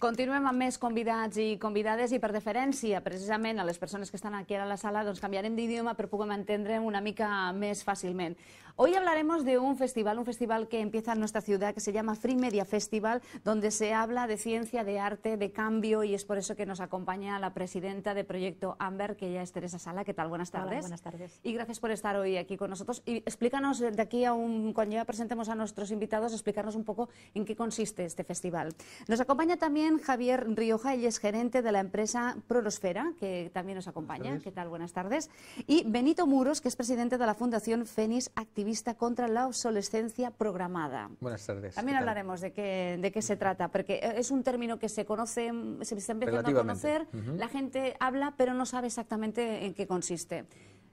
Continuem amb més convidats i convidades i per deferència, precisament a les persones que estan aquí a la sala, doncs canviarem d'idioma per poder entendre una mica més fàcilment. Hoy hablaremos de un festival, un festival que empieza en nuestra ciudad, que se llama Free Media Festival, donde se habla de ciencia, de arte, de cambio, y es por eso que nos acompaña la presidenta de Proyecto AMBER, que ya es Teresa Sala. ¿Qué tal? Buenas tardes. buenas tardes. Y gracias por estar hoy aquí con nosotros. Y explícanos, eh, de aquí a un, cuando ya presentemos a nuestros invitados, explicarnos un poco en qué consiste este festival. Nos acompaña también Javier Rioja, y es gerente de la empresa Prorosfera, que también nos acompaña. ¿Qué tal? Buenas tardes. Y Benito Muros, que es presidente de la Fundación Fénix Activista contra la obsolescencia programada. Buenas tardes. También hablaremos de qué, se trata, porque es un término que se conoce, se está empezando a conocer, la gente habla, pero no sabe exactamente en qué consiste.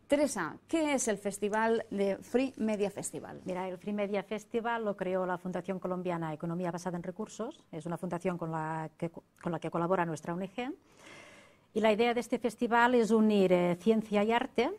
Teresa, ¿qué es el festival de Free Media Festival? Mira, el Free Media Festival lo creó la Fundación Colombiana Economía Basada en Recursos. Es una fundación con la que, con la que colabora nuestra ONG. Y la idea de este festival es unir eh, ciencia y arte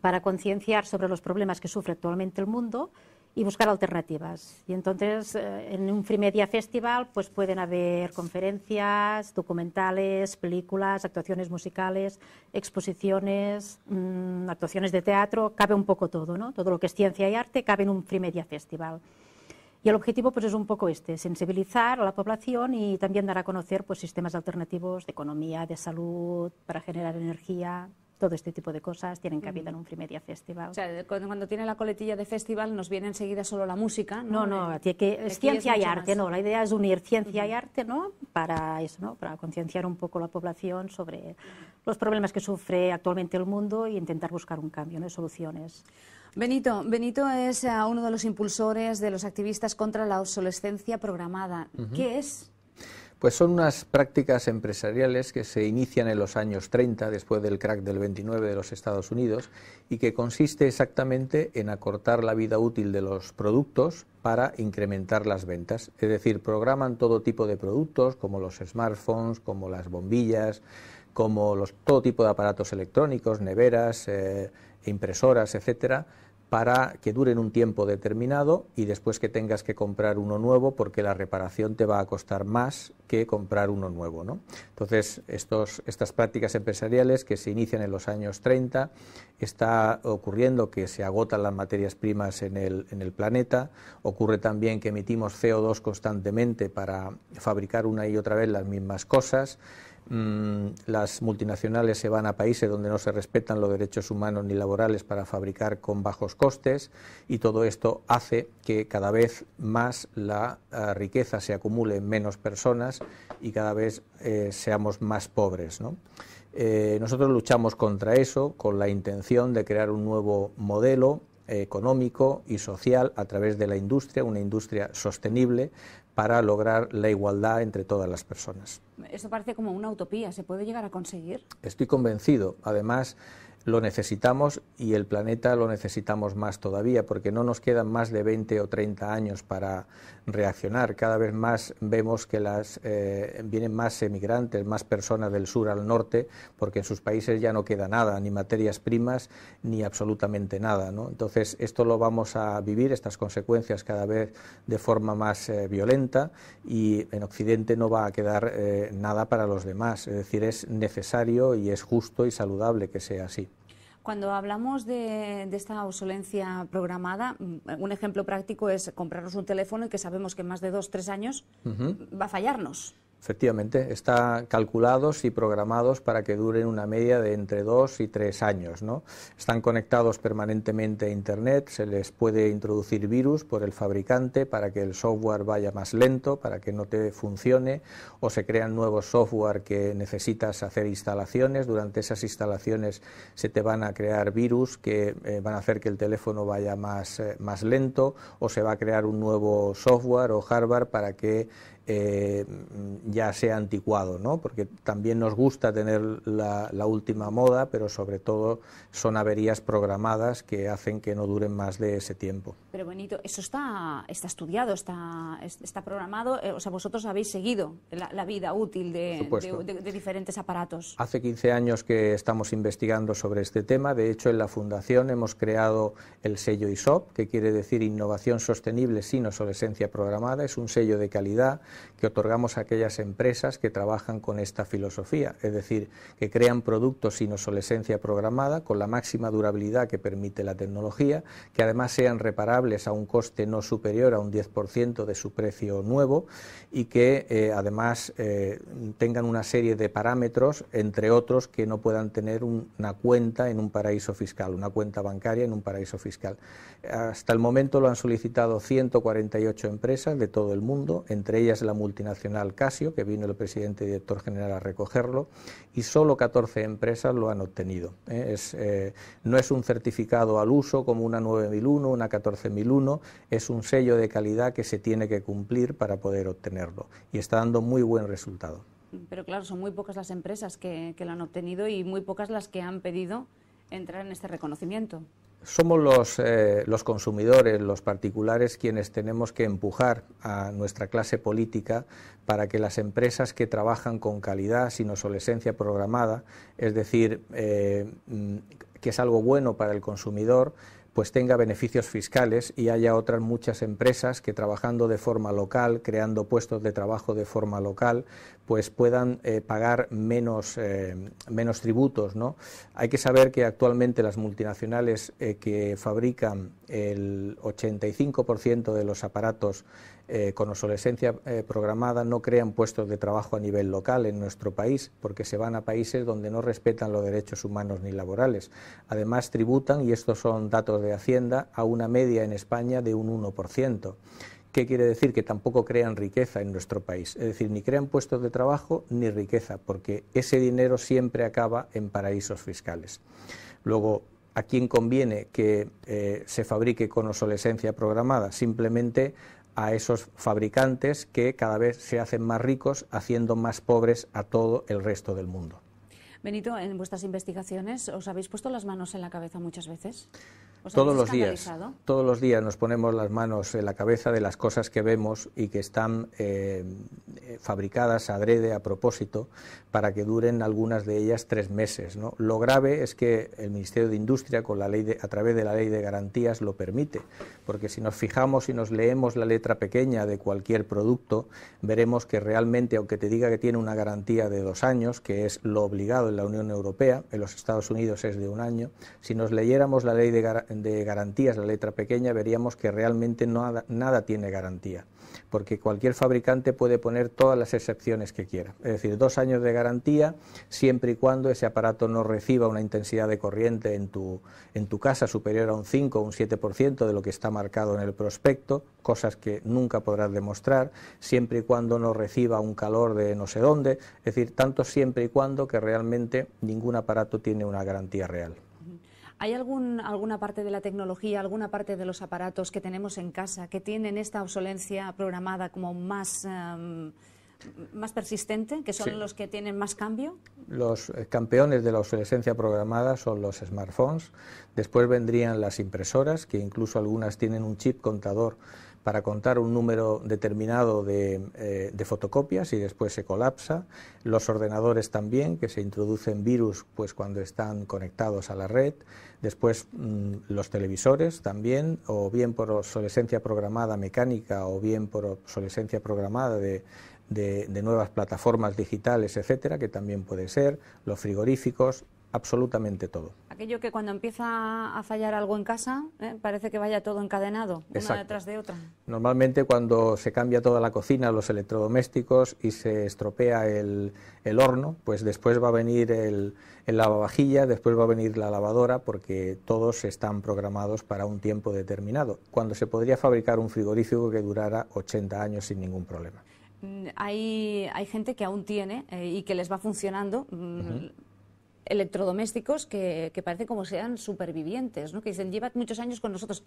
para concienciar sobre los problemas que sufre actualmente el mundo y buscar alternativas. Y entonces, eh, en un free media Festival, pues pueden haber conferencias, documentales, películas, actuaciones musicales, exposiciones, mm, actuaciones de teatro, cabe un poco todo, ¿no? Todo lo que es ciencia y arte cabe en un free media Festival. Y el objetivo pues es un poco este, sensibilizar a la población y también dar a conocer pues sistemas alternativos de economía, de salud, para generar energía, todo este tipo de cosas tienen cabida en un media Festival. O sea, cuando tiene la coletilla de festival nos viene enseguida solo la música, ¿no? No, que, es ciencia y arte, ¿no? La idea es unir ciencia y arte, ¿no? Para eso, ¿no? Para concienciar un poco la población sobre los problemas que sufre actualmente el mundo y intentar buscar un cambio, ¿no? Soluciones. Benito, Benito es eh, uno de los impulsores de los activistas contra la obsolescencia programada. ¿Qué es? Pues son unas prácticas empresariales que se inician en los años 30, después del crack del 29 de los Estados Unidos, y que consiste exactamente en acortar la vida útil de los productos para incrementar las ventas. Es decir, programan todo tipo de productos, como los smartphones, como las bombillas, como los, todo tipo de aparatos electrónicos, neveras, eh, impresoras, etcétera para que duren un tiempo determinado y después que tengas que comprar uno nuevo porque la reparación te va a costar más que comprar uno nuevo. Entonces, estas prácticas empresariales que se inician en los años 30, está ocurriendo que se agotan las materias primas en el, en el planeta, ocurre también que emitimos CO2 constantemente para fabricar una y otra vez las mismas cosas. Mm, las multinacionales se van a países donde no se respetan los derechos humanos ni laborales para fabricar con bajos costes y todo esto hace que cada vez más la eh, riqueza se acumule en menos personas y cada vez eh, seamos más pobres. Eh, nosotros luchamos contra eso con la intención de crear un nuevo modelo económico y social a través de la industria, una industria sostenible para lograr la igualdad entre todas las personas. Eso parece como una utopía, ¿se puede llegar a conseguir? Estoy convencido. Además, lo necesitamos y el planeta lo necesitamos más todavía, porque no nos quedan más de 20 o 30 años para reaccionar. Cada vez más vemos que las, eh, vienen más emigrantes, más personas del sur al norte, porque en sus países ya no queda nada, ni materias primas, ni absolutamente nada. Entonces, esto lo vamos a vivir, estas consecuencias cada vez de forma más eh, violenta y en Occidente no va a quedar eh, nada para los demás. Es decir, es necesario y es justo y saludable que sea así. Cuando hablamos de, esta obsolencia programada, mm, un ejemplo práctico es comprarnos un teléfono y que sabemos que en más de dos, tres años va a fallarnos. Efectivamente, están calculados y programados para que duren una media de entre dos y tres años. ¿no? Están conectados permanentemente a Internet, se les puede introducir virus por el fabricante para que el software vaya más lento, para que no te funcione, o se crean nuevos software que necesitas hacer instalaciones. Durante esas instalaciones se te van a crear virus que eh, van a hacer que el teléfono vaya más, eh, más lento, o se va a crear un nuevo software o hardware para que eh, ya sea anticuado, ¿no? porque también nos gusta tener la, última moda, pero sobre todo son averías programadas que hacen que no duren más de ese tiempo. Pero bonito, eso está, está estudiado, está, está programado, eh, o sea, vosotros habéis seguido la, vida útil de, diferentes aparatos. Hace 15 años que estamos investigando sobre este tema, de hecho en la Fundación hemos creado el sello ISOP, que quiere decir Innovación Sostenible sin Obsolescencia Programada, es un sello de calidad que otorgamos a aquellas empresas que trabajan con esta filosofía, es decir, que crean productos sin obsolescencia programada con la máxima durabilidad que permite la tecnología, que además sean reparables a un coste no superior a un 10% de su precio nuevo y que eh, además eh, tengan una serie de parámetros, entre otros, que no puedan tener una cuenta en un paraíso fiscal, una cuenta bancaria en un paraíso fiscal. Hasta el momento lo han solicitado 148 empresas de todo el mundo, entre ellas la multinacional Casio, que vino el presidente y director general a recogerlo, y solo 14 empresas lo han obtenido. ¿eh? Eh, no es un certificado al uso como una 9001, una 14001, es un sello de calidad que se tiene que cumplir para poder obtenerlo y está dando muy buen resultado. Pero claro, son muy pocas las empresas que, que lo han obtenido y muy pocas las que han pedido entrar en este reconocimiento somos eh, los, consumidores, los particulares, quienes tenemos que empujar a nuestra clase política para que las empresas que trabajan con calidad, sin obsolescencia programada, es decir, eh, mm, que es algo bueno para el consumidor, pues tenga beneficios fiscales y haya otras muchas empresas que trabajando de forma local, creando puestos de trabajo de forma local, pues puedan eh, pagar menos, eh, menos tributos. ¿no? Hay que saber que actualmente las multinacionales eh, que fabrican el 85% de los aparatos con obsolescencia programada no crean puestos de trabajo a nivel local en nuestro país, porque se van a países donde no respetan los derechos humanos ni laborales. Además, tributan, y estos son datos de Hacienda a una media en España de un 1%. ¿Qué quiere decir? Que tampoco crean riqueza en nuestro país. Es decir, ni crean puestos de trabajo ni riqueza, porque ese dinero siempre acaba en paraísos fiscales. Luego, ¿a quién conviene que eh, se fabrique con obsolescencia programada? Simplemente a esos fabricantes que cada vez se hacen más ricos, haciendo más pobres a todo el resto del mundo. Benito, en vuestras investigaciones, ¿os habéis puesto las manos en la cabeza muchas veces? todos los días, todos los días nos ponemos las manos en la cabeza de las cosas que vemos y que están eh, fabricadas adrede a propósito para que duren algunas de ellas tres meses. ¿no? Lo grave es que el Ministerio de Industria, con la ley a través de la ley de garantías, lo permite, porque si nos fijamos y nos leemos la letra pequeña de cualquier producto, veremos que realmente, aunque te diga que tiene una garantía de dos años, que es lo obligado en la Unión Europea, en los Estados Unidos es de un año, si nos leyéramos la ley de de garantías, la letra pequeña, veríamos que realmente nada tiene garantía, porque cualquier fabricante puede poner todas las excepciones que quiera. Es decir, dos años de garantía siempre y cuando ese aparato no reciba una intensidad de corriente en tu, en tu casa superior a un 5 o un 7% de lo que está marcado en el prospecto, cosas que nunca podrás demostrar, siempre y cuando no reciba un calor de no sé dónde, es decir, tanto siempre y cuando que realmente ningún aparato tiene una garantía real. ¿Hay alguna parte de la tecnología, alguna parte de los aparatos que tenemos en casa que tienen esta obsolescencia programada como más, em, más persistente, que son los que tienen más cambio? Los eh, campeones de la obsolescencia programada son los smartphones. Después vendrían las impresoras, que incluso algunas tienen un chip contador para contar un número determinado eh, de, fotocopias y después se colapsa. Los ordenadores también, que se introducen virus pues, cuando están conectados a la red. Después mm, los televisores también, o bien por obsolescencia programada mecánica o bien por obsolescencia programada de, de nuevas plataformas digitales, etcétera, que también puede ser. Los frigoríficos, absolutamente todo. Aquello que cuando empieza a fallar algo en casa, ¿eh? parece que vaya todo encadenado, una detrás de otra. Normalmente cuando se cambia toda la cocina, los electrodomésticos y se estropea el, horno, pues después va a venir el, el, lavavajilla, después va a venir la lavadora, porque todos están programados para un tiempo determinado, cuando se podría fabricar un frigorífico que durara 80 años sin ningún problema. Mm, hay, hay gente que aún tiene eh, y que les va funcionando. Mm, electrodomésticos que, parecen parece como sean supervivientes, ¿no? que dicen, lleva muchos años con nosotros.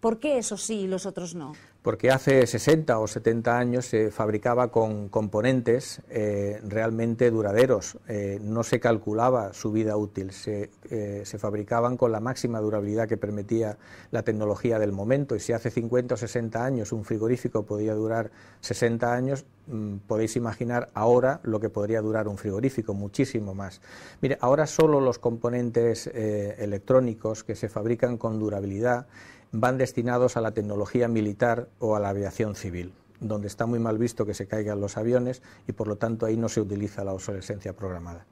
por qué eso sí y los otros no? Porque hace 60 o 70 años se fabricaba con componentes eh, realmente duraderos. Eh, no se calculaba su vida útil, se, eh, se, fabricaban con la máxima durabilidad que permitía la tecnología del momento. Y si hace 50 o 60 años un frigorífico podía durar 60 años, Mm, podéis imaginar ahora lo que podría durar un frigorífico, muchísimo más. Mire, ahora solo los componentes eh, electrónicos que se fabrican con durabilidad van destinados a la tecnología militar o a la aviación civil, donde está muy mal visto que se caigan los aviones y por lo tanto ahí no se utiliza la obsolescencia programada.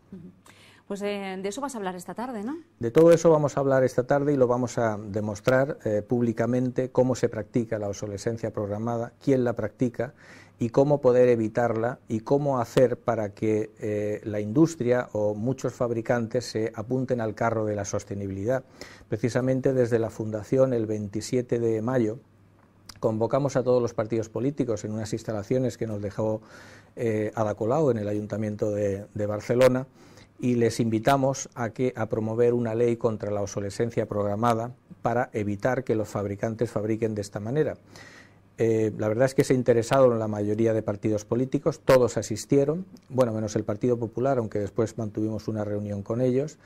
Pues eh, de eso vas a hablar esta tarde, ¿no? De todo eso vamos a hablar esta tarde y lo vamos a demostrar eh, públicamente cómo se practica la obsolescencia programada, quién la practica y cómo poder evitarla y cómo hacer para que eh, la industria o muchos fabricantes se apunten al carro de la sostenibilidad. Precisamente desde la Fundación el 27 de mayo convocamos a todos los partidos políticos en unas instalaciones que nos dejó eh, en el Ayuntamiento de, de Barcelona y les invitamos a, que, a promover una ley contra la obsolescencia programada para evitar que los fabricantes fabriquen de esta manera. Eh, la verdad es que se interesaron la mayoría de partidos políticos, todos asistieron, bueno, menos el Partido Popular, aunque después mantuvimos una reunión con ellos,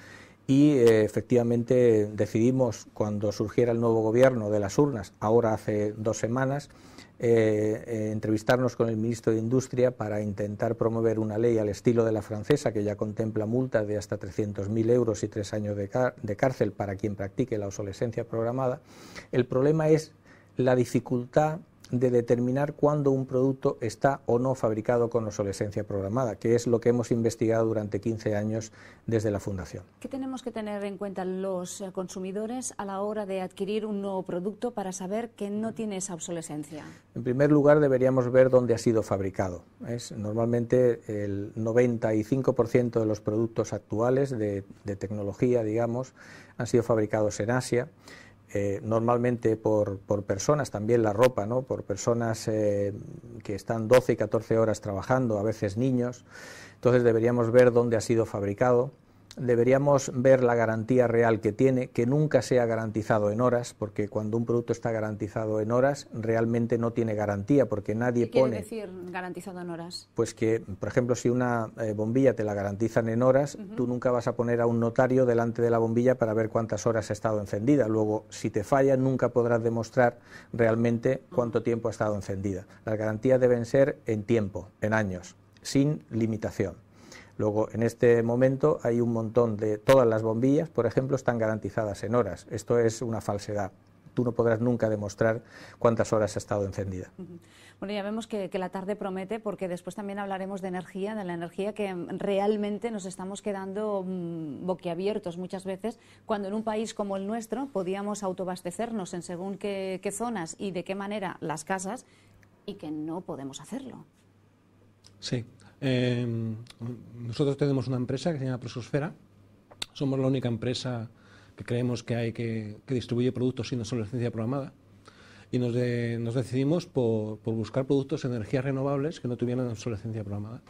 y eh, efectivamente decidimos, cuando surgiera el nuevo gobierno de las urnas, ahora hace dos semanas, eh, entrevistarnos con el ministro de Industria para intentar promover una ley al estilo de la francesa, que ya contempla multas de hasta 300.000 euros y tres años de cárcel para quien practique la obsolescencia programada. El problema es la dificultad de determinar cuándo un producto está o no fabricado con obsolescencia programada, que es lo que hemos investigado durante 15 años desde la Fundación. ¿Qué tenemos que tener en cuenta los eh, consumidores a la hora de adquirir un nuevo producto para saber que no tiene esa obsolescencia? En primer lugar, deberíamos ver dónde ha sido fabricado. normalmente el 95% de los productos actuales de, de tecnología, digamos, han sido fabricados en Asia. Eh, normalmente por, por, personas, también la ropa, ¿no? por personas eh, que están 12 y 14 horas trabajando, a veces niños. Entonces deberíamos ver dónde ha sido fabricado, deberíamos ver la garantía real que tiene, que nunca sea garantizado en horas, porque cuando un producto está garantizado en horas, realmente no tiene garantía, porque nadie ¿Qué quiere decir garantizado en horas? Pues que, por ejemplo, si una eh, bombilla te la garantizan en horas, tú nunca vas a poner a un notario delante de la bombilla para ver cuántas horas ha estado encendida. Luego, si te falla, nunca podrás demostrar realmente cuánto tiempo ha estado encendida. Las garantías deben ser en tiempo, en años, sin limitación. Luego, en este momento hay un montón de... Todas las bombillas, por ejemplo, están garantizadas en horas. Esto es una falsedad tú no podrás nunca demostrar cuántas horas ha estado encendida. Bueno, ya vemos que, la tarde promete porque después también hablaremos de energía, de la energía que realmente nos estamos quedando mm, boquiabiertos muchas veces cuando en un país como el nuestro podíamos autobastecernos en según qué, qué zonas y de qué manera las casas y que no podemos hacerlo. Sí, Em, nosotros tenemos una empresa que se llama Prososfera. Somos la única empresa que creemos que hay que, distribuye productos sin obsolescencia programada. Y nos, decidimos por, buscar productos de energías renovables que no tuvieran obsolescencia programada,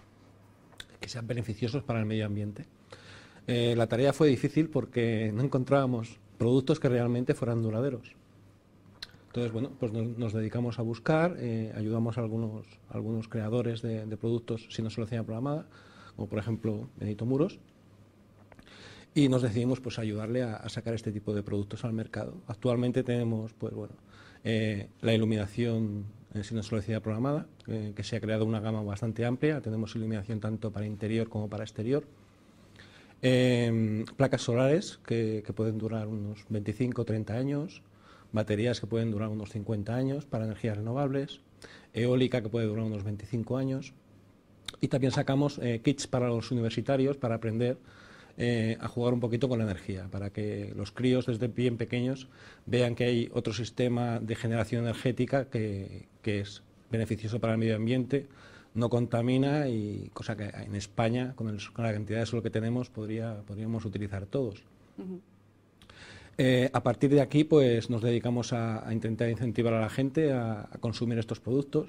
que sean beneficiosos para el medio ambiente. Eh, la tarea fue difícil porque no encontrábamos productos que realmente fueran duraderos. Entonces, bueno, pues nos dedicamos a buscar, eh, ayudamos a algunos, algunos creadores de, productos sin obsolescencia programada, como por ejemplo Benito Muros, y nos decidimos pues ayudarle a, sacar este tipo de productos al mercado. Actualmente tenemos, pues bueno, eh, la iluminación eh, sin obsolescencia programada, que se ha creado una gama bastante amplia, tenemos iluminación tanto para interior como para exterior. Em, placas solares que, que pueden durar unos 25 o 30 años, baterías que pueden durar unos 50 años para energías renovables, eólica que puede durar unos 25 años. Y también sacamos eh, kits para los universitarios para aprender eh, a jugar un poquito con la energía, para que los críos desde bien pequeños vean que hay otro sistema de generación energética que, que es beneficioso para el medio ambiente, no contamina y cosa que en España, con, la cantidad de suelo que tenemos, podría, podríamos utilizar todos. Eh, a partir de aquí, pues nos dedicamos a, intentar incentivar a la gente a, consumir estos productos.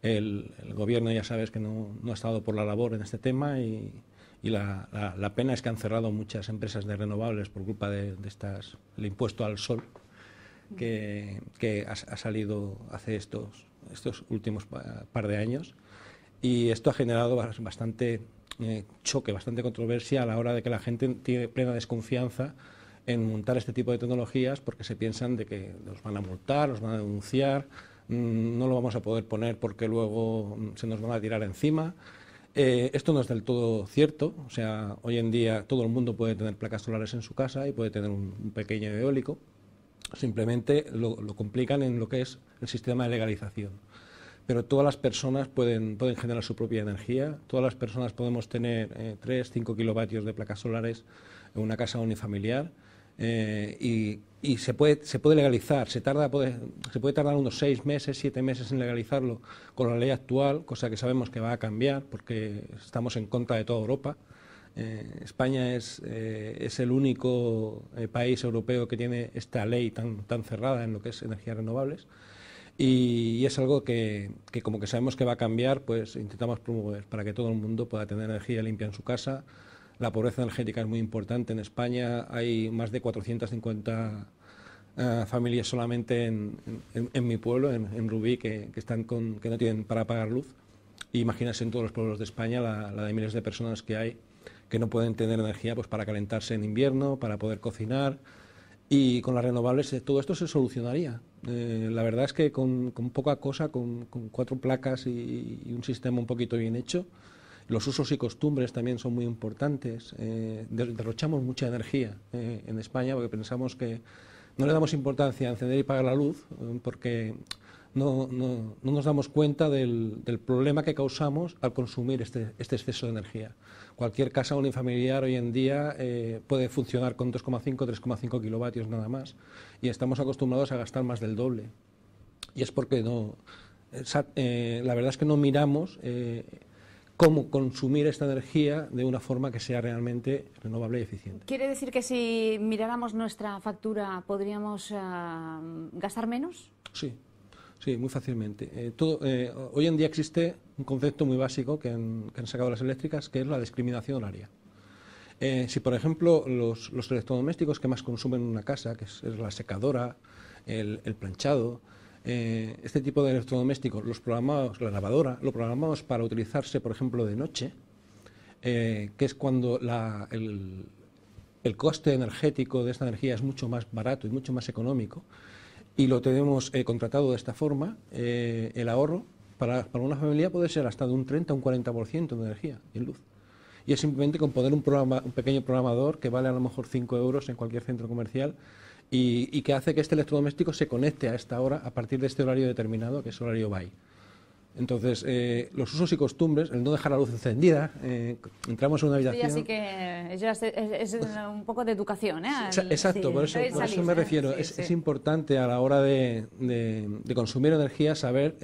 El, gobierno ya sabes que no, ha estado por la labor en este tema y, la, pena es que han cerrado muchas empresas de renovables por culpa de, impuesto al sol que, ha, salido hace estos, últimos par de años. Y esto ha generado bastante eh, choque, bastante controversia a la hora de que la gente tiene plena desconfianza en montar este tipo de tecnologías porque se piensan de que los van a multar, los van a denunciar, mm, no lo vamos a poder poner porque luego mm, se nos van a tirar encima. Eh, esto no es del todo cierto, o sea, hoy en día todo el mundo puede tener placas solares en su casa y puede tener un pequeño eólico, simplemente lo, complican en lo que es el sistema de legalización. Pero todas las personas pueden, pueden generar su propia energía, todas las personas podemos tener 3, eh, 5 kilovatios de placas solares en una casa unifamiliar eh, y, se, puede, legalizar. Se, puede, tardar unos seis meses, siete meses en legalizarlo con la ley actual, cosa que sabemos que va a cambiar porque estamos en contra de toda Europa. Eh, España eh, es, el único país europeo que tiene esta ley tan, cerrada en lo que es energías renovables y, es algo que, que, como que sabemos que va a cambiar, pues intentamos promover para que todo el mundo pueda tener energía limpia en su casa, la pobreza energética es muy importante. En España hay más de 450 eh, familias solamente en, mi pueblo, en, Rubí, que, están que no tienen para pagar luz. E imagínense en todos los pueblos de España la, de miles de personas que hay que no pueden tener energía pues, para calentarse en invierno, para poder cocinar. Y con las renovables eh, todo esto se solucionaría. Eh, la verdad es que con, poca cosa, con, cuatro placas y, un sistema un poquito bien hecho, los usos y costumbres también son muy importantes. Eh, derrochamos mucha energía eh, en España porque pensamos que no le damos importancia a encender y pagar la luz eh, porque no, nos damos cuenta del, problema que causamos al consumir este, este exceso de energía. Cualquier casa unifamiliar hoy en día puede funcionar con 2,5, 3,5 kilovatios nada más y estamos acostumbrados a gastar más del doble. Y es porque no, la verdad es que no miramos cómo consumir esta energía de una forma que sea realmente renovable y eficiente. ¿Quiere decir que si miráramos nuestra factura podríamos eh, gastar menos? Sí, sí, muy fácilmente. Eh, eh, hoy en día existe un concepto muy básico que han, sacado las eléctricas, que es la discriminación horaria. si, por ejemplo, los, electrodomésticos que más consumen una casa, que es, la secadora, el planchado, eh, este tipo de electrodomésticos los programamos, la lavadora, lo programamos para utilizarse, por ejemplo, de noche, eh, que es cuando el, coste energético de esta energía es mucho más barato y mucho más económico, y lo tenemos eh, contratado de esta forma, el ahorro para, para, una familia puede ser hasta de un 30 o un 40% de energía en luz. Y es simplemente con poner un, programa, un pequeño programador que vale a lo mejor 5 euros en cualquier centro comercial y, que hace que este electrodoméstico se conecte a esta hora a partir de este horario determinado, que es horario BY. Entonces, eh, los usos y costumbres, el no dejar la luz encendida, eh, entramos en una habitación... Sí, así que es, un poco de educación, ¿eh? Exacto, por, eso, me ¿eh? refiero. es, importante a la hora de, consumir energía saber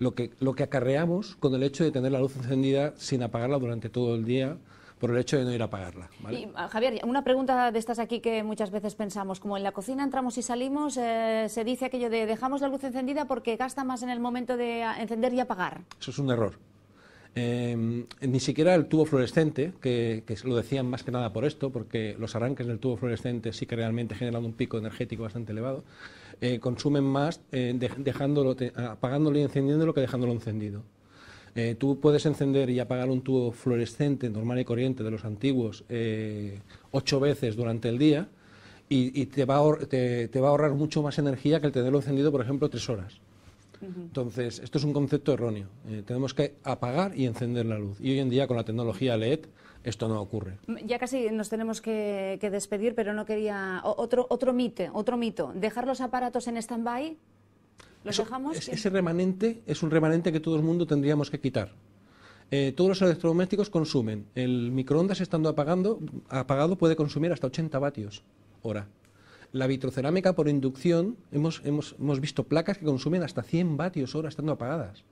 lo que acarreamos con el hecho de tener la luz encendida sin apagarla durante todo el día, por el hecho de no ir a apagarla. Ah, Javier, una pregunta de estas aquí que muchas veces pensamos, como en la cocina entramos y salimos, eh, se dice aquello de dejamos la luz encendida porque gasta más en el momento de ah, encender y apagar. Eso es un error. Em, ni siquiera el tubo fluorescente, que, lo decían más que nada por esto, porque los arranques del tubo fluorescente sí que realmente generan un pico energético bastante elevado, eh, consumen más eh, dejándolo, apagándolo y encendiéndolo que dejándolo encendido. Eh, tú puedes encender y apagar un tubo fluorescente normal y corriente de los antiguos eh, ocho veces durante el día y, te, va a ahorrar mucho más energía que el tenerlo encendido, por ejemplo, tres horas. Entonces, esto es un concepto erróneo. Eh, tenemos que apagar y encender la luz. Y hoy en día, con la tecnología LED, esto no ocurre. Mm, ya casi nos tenemos que, despedir, pero no quería... otro, otro, otro mito. Dejar los aparatos en stand-by ese remanente es un remanente que todo el mundo tendríamos que quitar. Eh, todos los electrodomésticos consumen. El microondas estando apagando, apagado puede consumir hasta 80 vatios hora. La vitrocerámica por inducción, hemos, hemos visto placas que consumen hasta 100 vatios hora estando apagadas.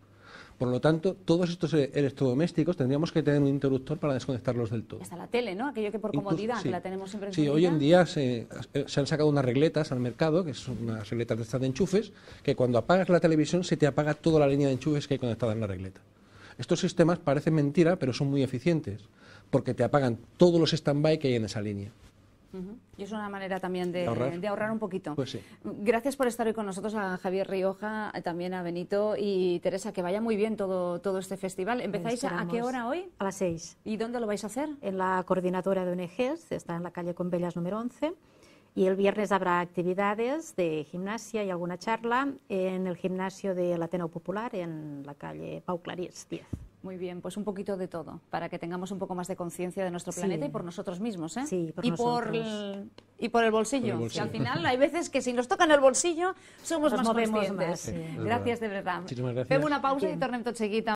Por lo tanto, todos estos electrodomésticos tendríamos que tener un interruptor para desconectarlos del todo. Hasta la tele, ¿no? Aquello que por comodidad la tenemos siempre. Sí, hoy en día eh, se, han sacado unas regletas al mercado, que son unas regletas de estas de enchufes, que cuando apagas la televisión se te apaga toda la línea de enchufes que hay conectada en la regleta. Estos sistemas parecen mentira, pero son muy eficientes, porque te apagan todos los stand-by que hay en esa línea. Y es una manera también de, ahorrar? un poquito. Pues Gracias por estar hoy con nosotros a Javier Rioja, eh, también a Benito y Teresa. Que vaya muy bien todo, este festival. ¿Empezáis a, qué hora hoy? A las seis. ¿Y dónde lo vais a hacer? En la coordinadora de ONGs, está en la calle Convellas número 11. Y el viernes habrá actividades de gimnasia y alguna charla en el gimnasio la Ateneo Popular en la calle Pau Clarís 10. Muy bien, pues un poquito de todo, para que tengamos un poco más de conciencia de nuestro planeta y por nosotros mismos, ¿eh? Sí, por y Por el, y por el bolsillo, que al final hay veces que si nos tocan el bolsillo somos más conscientes. Gracias de verdad. Muchísimas gracias. una pausa y i chiquita